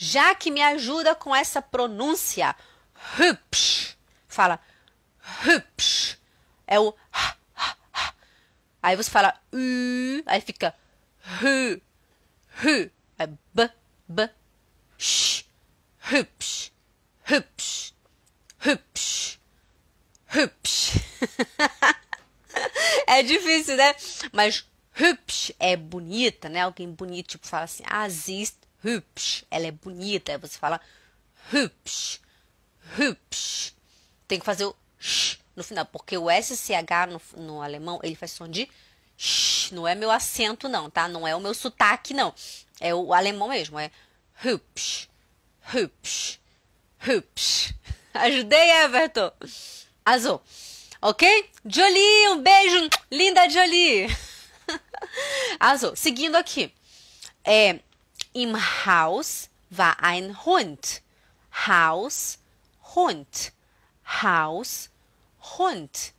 Já que me ajuda com essa pronúncia. Hupsh. Fala hupsh. É o ha, ha, ha. Aí você fala u, aí fica hu, hu. É b, b, sh, hupsh, hupsh, hupsh, hupsh. é difícil, né? Mas hupsh é bonita, né? Alguém bonito, tipo, fala assim, ah, existe hübsch, ela é bonita, você fala hübsch, hübsch. Tem que fazer o sh no final, porque o SCH no, no alemão, ele faz som de sh, não é meu acento não, tá? Não é o meu sotaque não, é o alemão mesmo, é hübsch, hübsch, hübsch. Ajudei, Everton? Azul. Ok? Jolie, um beijo. Linda Jolie. Azul. Seguindo aqui. É, Im Haus war ein Hund. Haus, Hund, Haus, Hund.